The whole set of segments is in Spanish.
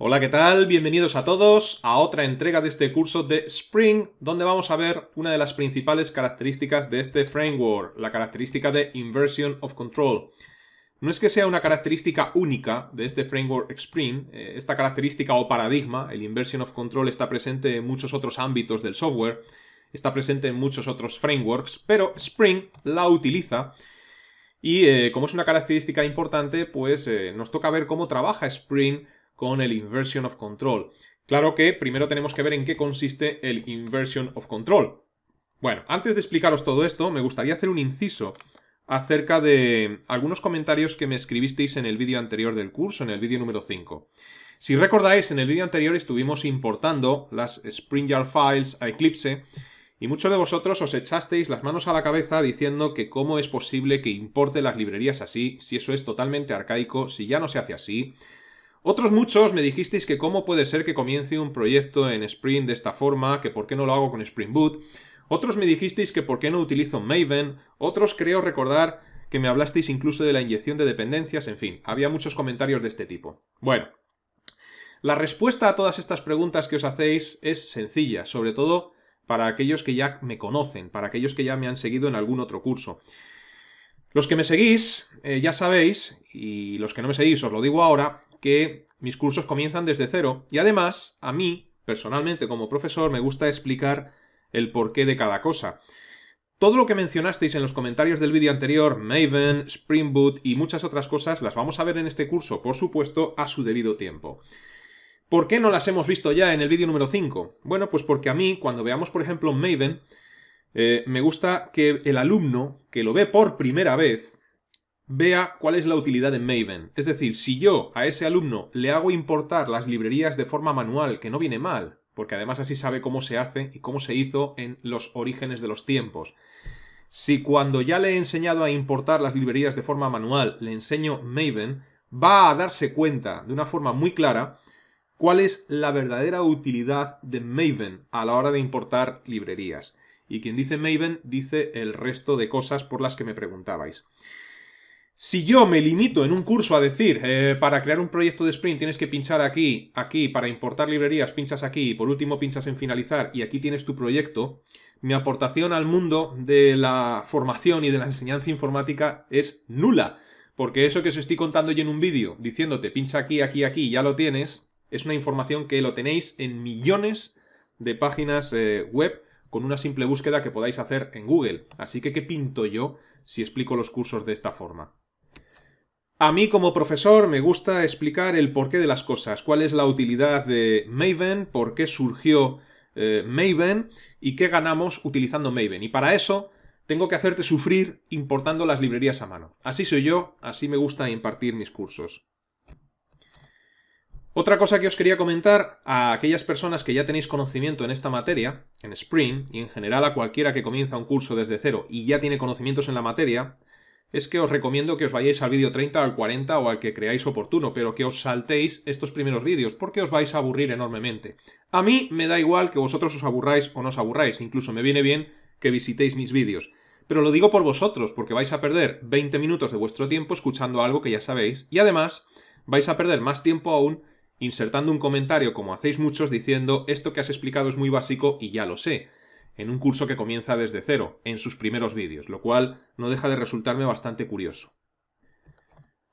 Hola, ¿qué tal? Bienvenidos a todos a otra entrega de este curso de Spring, donde vamos a ver una de las principales características de este framework, la característica de Inversion of Control. No es que sea una característica única de este framework Spring, eh, esta característica o paradigma, el Inversion of Control, está presente en muchos otros ámbitos del software, está presente en muchos otros frameworks, pero Spring la utiliza y eh, como es una característica importante, pues eh, nos toca ver cómo trabaja Spring con el inversion of control. Claro que primero tenemos que ver en qué consiste el inversion of control. Bueno, antes de explicaros todo esto, me gustaría hacer un inciso acerca de algunos comentarios que me escribisteis en el vídeo anterior del curso, en el vídeo número 5. Si recordáis, en el vídeo anterior estuvimos importando las Yard files a Eclipse y muchos de vosotros os echasteis las manos a la cabeza diciendo que cómo es posible que importe las librerías así, si eso es totalmente arcaico, si ya no se hace así, otros muchos me dijisteis que cómo puede ser que comience un proyecto en Spring de esta forma, que por qué no lo hago con Spring Boot. Otros me dijisteis que por qué no utilizo Maven. Otros creo recordar que me hablasteis incluso de la inyección de dependencias. En fin, había muchos comentarios de este tipo. Bueno, la respuesta a todas estas preguntas que os hacéis es sencilla, sobre todo para aquellos que ya me conocen, para aquellos que ya me han seguido en algún otro curso. Los que me seguís, eh, ya sabéis, y los que no me seguís os lo digo ahora, que mis cursos comienzan desde cero y además a mí, personalmente como profesor, me gusta explicar el porqué de cada cosa. Todo lo que mencionasteis en los comentarios del vídeo anterior, Maven, Spring Boot y muchas otras cosas, las vamos a ver en este curso, por supuesto, a su debido tiempo. ¿Por qué no las hemos visto ya en el vídeo número 5? Bueno, pues porque a mí, cuando veamos, por ejemplo, Maven, eh, me gusta que el alumno, que lo ve por primera vez, vea cuál es la utilidad de Maven. Es decir, si yo a ese alumno le hago importar las librerías de forma manual, que no viene mal, porque además así sabe cómo se hace y cómo se hizo en los orígenes de los tiempos. Si cuando ya le he enseñado a importar las librerías de forma manual le enseño Maven, va a darse cuenta de una forma muy clara cuál es la verdadera utilidad de Maven a la hora de importar librerías. Y quien dice Maven dice el resto de cosas por las que me preguntabais. Si yo me limito en un curso a decir, eh, para crear un proyecto de sprint tienes que pinchar aquí, aquí, para importar librerías, pinchas aquí, y por último pinchas en finalizar y aquí tienes tu proyecto, mi aportación al mundo de la formación y de la enseñanza informática es nula. Porque eso que os estoy contando yo en un vídeo, diciéndote pincha aquí, aquí, aquí, ya lo tienes, es una información que lo tenéis en millones de páginas eh, web con una simple búsqueda que podáis hacer en Google. Así que, ¿qué pinto yo si explico los cursos de esta forma? A mí como profesor me gusta explicar el porqué de las cosas, cuál es la utilidad de Maven, por qué surgió eh, Maven y qué ganamos utilizando Maven. Y para eso tengo que hacerte sufrir importando las librerías a mano. Así soy yo, así me gusta impartir mis cursos. Otra cosa que os quería comentar a aquellas personas que ya tenéis conocimiento en esta materia, en Spring, y en general a cualquiera que comienza un curso desde cero y ya tiene conocimientos en la materia, es que os recomiendo que os vayáis al vídeo 30, al 40 o al que creáis oportuno, pero que os saltéis estos primeros vídeos porque os vais a aburrir enormemente. A mí me da igual que vosotros os aburráis o no os aburráis, incluso me viene bien que visitéis mis vídeos. Pero lo digo por vosotros, porque vais a perder 20 minutos de vuestro tiempo escuchando algo que ya sabéis y además vais a perder más tiempo aún insertando un comentario como hacéis muchos diciendo esto que has explicado es muy básico y ya lo sé en un curso que comienza desde cero, en sus primeros vídeos, lo cual no deja de resultarme bastante curioso.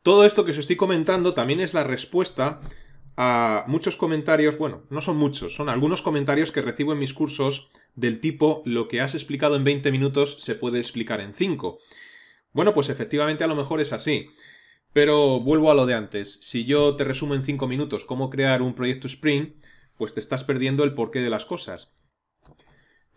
Todo esto que os estoy comentando también es la respuesta a muchos comentarios, bueno, no son muchos, son algunos comentarios que recibo en mis cursos del tipo lo que has explicado en 20 minutos se puede explicar en 5. Bueno, pues efectivamente a lo mejor es así. Pero vuelvo a lo de antes. Si yo te resumo en 5 minutos cómo crear un proyecto Spring, pues te estás perdiendo el porqué de las cosas.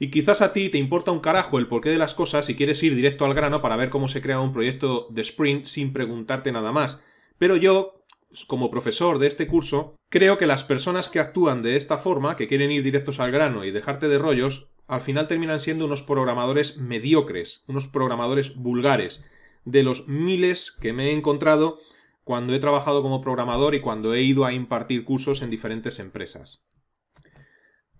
Y quizás a ti te importa un carajo el porqué de las cosas y quieres ir directo al grano para ver cómo se crea un proyecto de sprint sin preguntarte nada más. Pero yo, como profesor de este curso, creo que las personas que actúan de esta forma, que quieren ir directos al grano y dejarte de rollos, al final terminan siendo unos programadores mediocres, unos programadores vulgares, de los miles que me he encontrado cuando he trabajado como programador y cuando he ido a impartir cursos en diferentes empresas.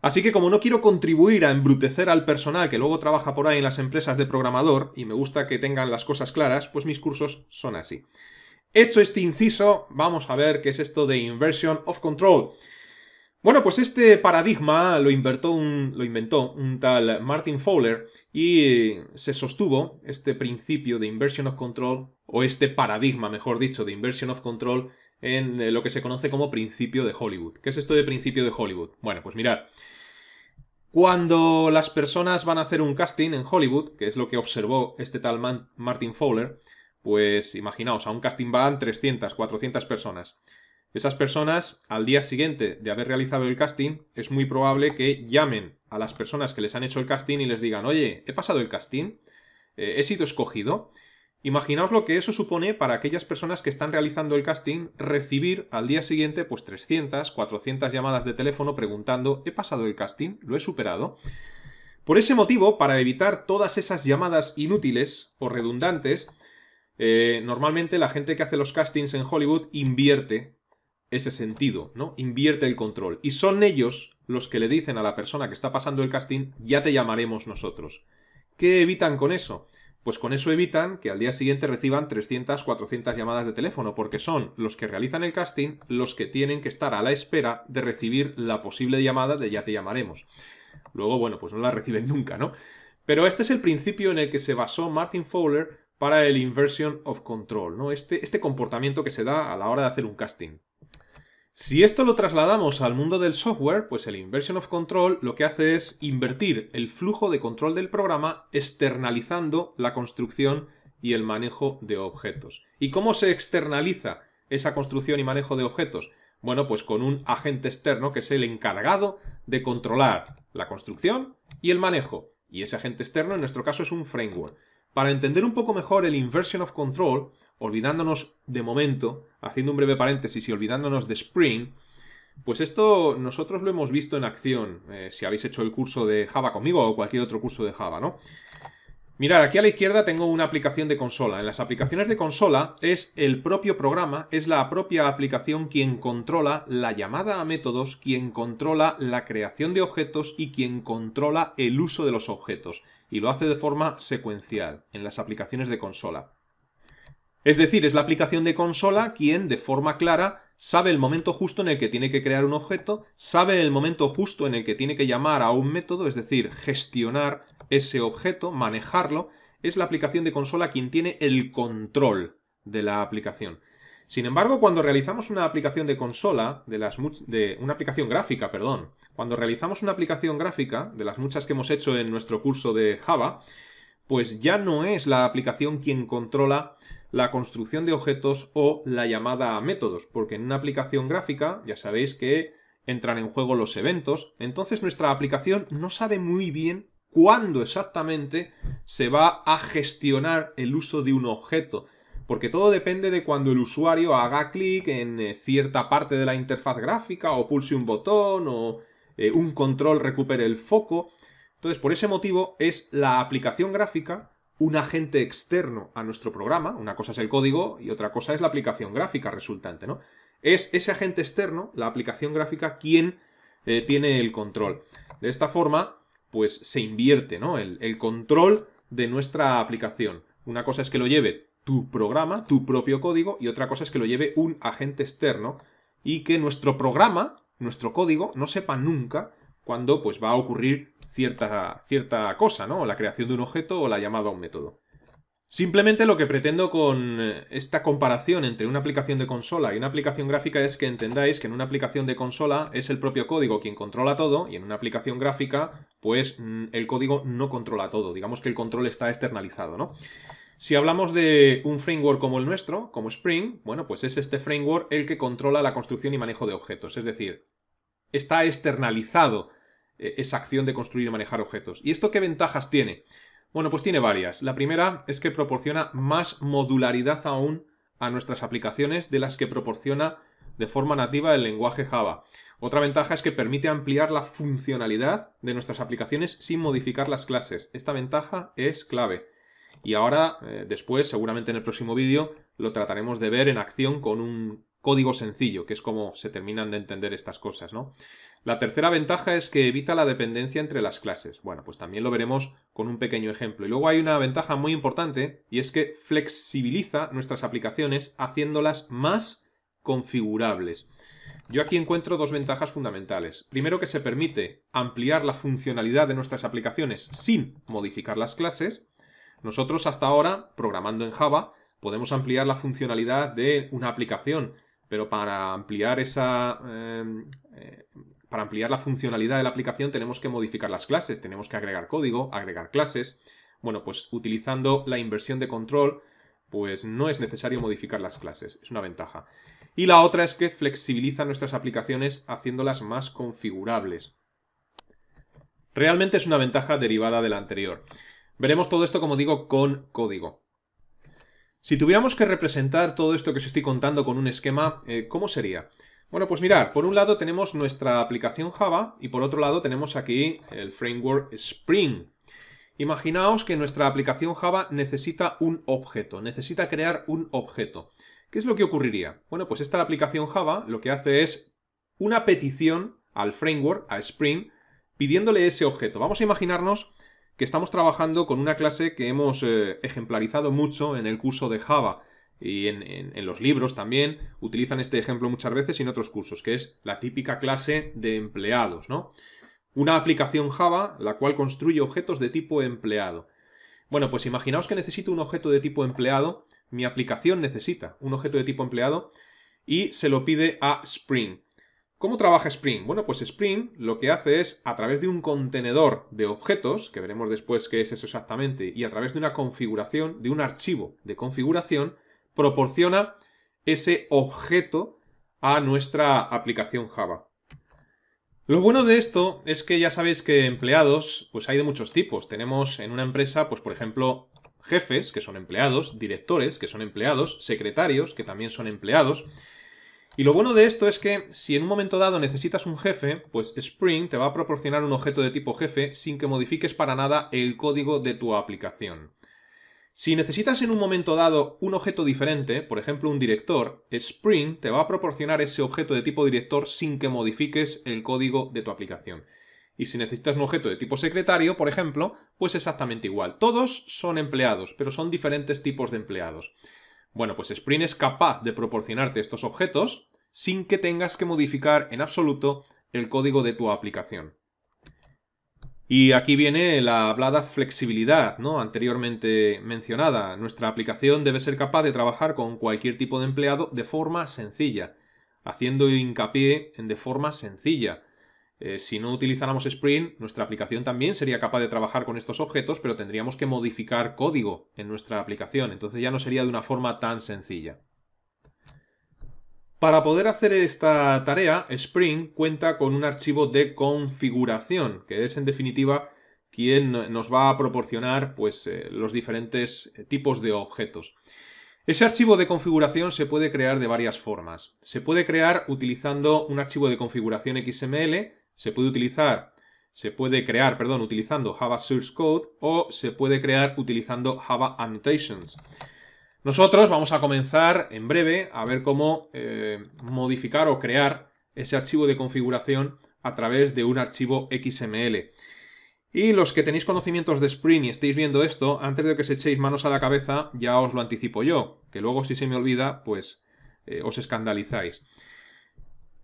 Así que como no quiero contribuir a embrutecer al personal que luego trabaja por ahí en las empresas de programador y me gusta que tengan las cosas claras, pues mis cursos son así. Hecho este inciso, vamos a ver qué es esto de Inversion of Control. Bueno, pues este paradigma lo, inventó un, lo inventó un tal Martin Fowler y se sostuvo este principio de Inversion of Control, o este paradigma, mejor dicho, de Inversion of Control, en eh, lo que se conoce como principio de Hollywood. ¿Qué es esto de principio de Hollywood? Bueno, pues mirad. Cuando las personas van a hacer un casting en Hollywood, que es lo que observó este tal Martin Fowler, pues imaginaos, a un casting van 300, 400 personas. Esas personas, al día siguiente de haber realizado el casting, es muy probable que llamen a las personas que les han hecho el casting y les digan, oye, he pasado el casting, eh, he sido escogido. Imaginaos lo que eso supone para aquellas personas que están realizando el casting recibir al día siguiente pues 300, 400 llamadas de teléfono preguntando ¿he pasado el casting? ¿lo he superado? Por ese motivo, para evitar todas esas llamadas inútiles o redundantes, eh, normalmente la gente que hace los castings en Hollywood invierte ese sentido, ¿no? Invierte el control. Y son ellos los que le dicen a la persona que está pasando el casting, ya te llamaremos nosotros. ¿Qué evitan con eso? pues con eso evitan que al día siguiente reciban 300, 400 llamadas de teléfono, porque son los que realizan el casting los que tienen que estar a la espera de recibir la posible llamada de ya te llamaremos. Luego, bueno, pues no la reciben nunca, ¿no? Pero este es el principio en el que se basó Martin Fowler para el inversion of control, ¿no? Este, este comportamiento que se da a la hora de hacer un casting. Si esto lo trasladamos al mundo del software, pues el Inversion of Control lo que hace es invertir el flujo de control del programa externalizando la construcción y el manejo de objetos. ¿Y cómo se externaliza esa construcción y manejo de objetos? Bueno, pues con un agente externo que es el encargado de controlar la construcción y el manejo. Y ese agente externo en nuestro caso es un framework. Para entender un poco mejor el Inversion of Control, olvidándonos de momento, haciendo un breve paréntesis y olvidándonos de Spring, pues esto nosotros lo hemos visto en acción, eh, si habéis hecho el curso de Java conmigo o cualquier otro curso de Java, ¿no? Mirad, aquí a la izquierda tengo una aplicación de consola. En las aplicaciones de consola es el propio programa, es la propia aplicación quien controla la llamada a métodos, quien controla la creación de objetos y quien controla el uso de los objetos. Y lo hace de forma secuencial en las aplicaciones de consola. Es decir, es la aplicación de consola quien, de forma clara, sabe el momento justo en el que tiene que crear un objeto, sabe el momento justo en el que tiene que llamar a un método, es decir, gestionar ese objeto, manejarlo. Es la aplicación de consola quien tiene el control de la aplicación. Sin embargo, cuando realizamos una aplicación de consola, de las de una aplicación gráfica, perdón, cuando realizamos una aplicación gráfica, de las muchas que hemos hecho en nuestro curso de Java, pues ya no es la aplicación quien controla la construcción de objetos o la llamada a métodos, porque en una aplicación gráfica ya sabéis que entran en juego los eventos, entonces nuestra aplicación no sabe muy bien cuándo exactamente se va a gestionar el uso de un objeto, porque todo depende de cuando el usuario haga clic en eh, cierta parte de la interfaz gráfica o pulse un botón o eh, un control recupere el foco. Entonces, por ese motivo es la aplicación gráfica un agente externo a nuestro programa, una cosa es el código y otra cosa es la aplicación gráfica resultante, ¿no? Es ese agente externo, la aplicación gráfica, quien eh, tiene el control. De esta forma, pues se invierte, ¿no? El, control de nuestra aplicación. Una cosa es que lo lleve tu programa, tu propio código, y otra cosa es que lo lleve un agente externo y que nuestro programa, nuestro código, no sepa nunca cuándo pues, va a ocurrir cierta, cierta cosa, ¿no? la creación de un objeto o la llamada a un método. Simplemente lo que pretendo con eh, esta comparación entre una aplicación de consola y una aplicación gráfica es que entendáis que en una aplicación de consola es el propio código quien controla todo y en una aplicación gráfica pues mm, el código no controla todo, digamos que el control está externalizado, Si hablamos de un framework como el nuestro, como Spring, bueno, pues es este framework el que controla la construcción y manejo de objetos, es decir, está externalizado eh, esa acción de construir y manejar objetos. ¿Y esto qué ventajas tiene? Bueno, pues tiene varias. La primera es que proporciona más modularidad aún a nuestras aplicaciones de las que proporciona de forma nativa el lenguaje Java. Otra ventaja es que permite ampliar la funcionalidad de nuestras aplicaciones sin modificar las clases. Esta ventaja es clave. Y ahora, eh, después, seguramente en el próximo vídeo, lo trataremos de ver en acción con un código sencillo, que es como se terminan de entender estas cosas, ¿no? La tercera ventaja es que evita la dependencia entre las clases. Bueno, pues también lo veremos con un pequeño ejemplo. Y luego hay una ventaja muy importante y es que flexibiliza nuestras aplicaciones haciéndolas más configurables. Yo aquí encuentro dos ventajas fundamentales. Primero que se permite ampliar la funcionalidad de nuestras aplicaciones sin modificar las clases. Nosotros hasta ahora, programando en Java, podemos ampliar la funcionalidad de una aplicación pero para ampliar esa. Em, eh, para ampliar la funcionalidad de la aplicación tenemos que modificar las clases, tenemos que agregar código, agregar clases. Bueno, pues utilizando la inversión de control, pues no es necesario modificar las clases, es una ventaja. Y la otra es que flexibiliza nuestras aplicaciones haciéndolas más configurables. Realmente es una ventaja derivada de la anterior. Veremos todo esto, como digo, con código. Si tuviéramos que representar todo esto que os estoy contando con un esquema, eh, ¿cómo sería? Bueno, pues mirar, por un lado tenemos nuestra aplicación Java y por otro lado tenemos aquí el framework Spring. Imaginaos que nuestra aplicación Java necesita un objeto, necesita crear un objeto. ¿Qué es lo que ocurriría? Bueno, pues esta aplicación Java lo que hace es una petición al framework, a Spring, pidiéndole ese objeto. Vamos a imaginarnos que estamos trabajando con una clase que hemos eh, ejemplarizado mucho en el curso de Java y en, los libros también utilizan este ejemplo muchas veces y en otros cursos, que es la típica clase de empleados, ¿no? Una aplicación Java la cual construye objetos de tipo empleado. Bueno, pues imaginaos que necesito un objeto de tipo empleado, mi aplicación necesita un objeto de tipo empleado y se lo pide a Spring. ¿Cómo trabaja Spring? Bueno, pues Spring lo que hace es, a través de un contenedor de objetos, que veremos después qué es eso exactamente, y a través de una configuración, de un archivo de configuración, proporciona ese objeto a nuestra aplicación Java. Lo bueno de esto es que ya sabéis que empleados pues hay de muchos tipos. Tenemos en una empresa, pues por ejemplo, jefes, que son empleados, directores, que son empleados, secretarios, que también son empleados. Y lo bueno de esto es que si en un momento dado necesitas un jefe, pues Spring te va a proporcionar un objeto de tipo jefe sin que modifiques para nada el código de tu aplicación. Si necesitas en un momento dado un objeto diferente, por ejemplo un director, Spring te va a proporcionar ese objeto de tipo director sin que modifiques el código de tu aplicación. Y si necesitas un objeto de tipo secretario, por ejemplo, pues exactamente igual. Todos son empleados, pero son diferentes tipos de empleados. Bueno, pues Spring es capaz de proporcionarte estos objetos sin que tengas que modificar en absoluto el código de tu aplicación. Y aquí viene la hablada flexibilidad, ¿no? Anteriormente mencionada. Nuestra aplicación debe ser capaz de trabajar con cualquier tipo de empleado de forma sencilla, haciendo hincapié en de forma sencilla. Eh, si no utilizáramos Spring, nuestra aplicación también sería capaz de trabajar con estos objetos, pero tendríamos que modificar código en nuestra aplicación, entonces ya no sería de una forma tan sencilla. Para poder hacer esta tarea, Spring cuenta con un archivo de configuración, que es en definitiva quien nos va a proporcionar pues, eh, los diferentes tipos de objetos. Ese archivo de configuración se puede crear de varias formas. Se puede crear utilizando un archivo de configuración XML se puede utilizar, se puede crear, perdón, utilizando Java Source Code o se puede crear utilizando Java Annotations. Nosotros vamos a comenzar en breve a ver cómo eh, modificar o crear ese archivo de configuración a través de un archivo XML. Y los que tenéis conocimientos de Spring y estéis viendo esto, antes de que os echéis manos a la cabeza, ya os lo anticipo yo, que luego si se me olvida, pues eh, os escandalizáis.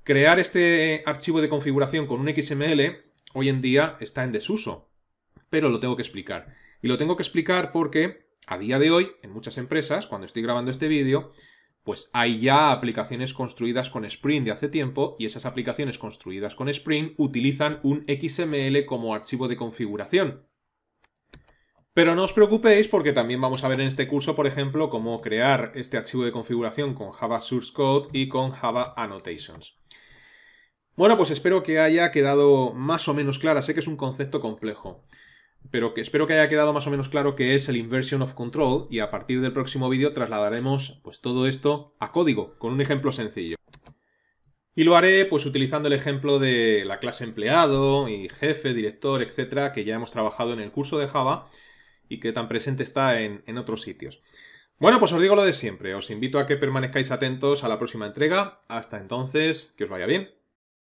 Crear este archivo de configuración con un XML hoy en día está en desuso, pero lo tengo que explicar. Y lo tengo que explicar porque a día de hoy, en muchas empresas, cuando estoy grabando este vídeo, pues hay ya aplicaciones construidas con Spring de hace tiempo y esas aplicaciones construidas con Spring utilizan un XML como archivo de configuración. Pero no os preocupéis porque también vamos a ver en este curso, por ejemplo, cómo crear este archivo de configuración con Java Source Code y con Java Annotations. Bueno, pues espero que haya quedado más o menos clara. Sé que es un concepto complejo, pero que espero que haya quedado más o menos claro que es el inversion of control y a partir del próximo vídeo trasladaremos pues todo esto a código con un ejemplo sencillo. Y lo haré pues utilizando el ejemplo de la clase empleado y jefe, director, etcétera, que ya hemos trabajado en el curso de Java y que tan presente está en, en otros sitios. Bueno, pues os digo lo de siempre. Os invito a que permanezcáis atentos a la próxima entrega. Hasta entonces, que os vaya bien.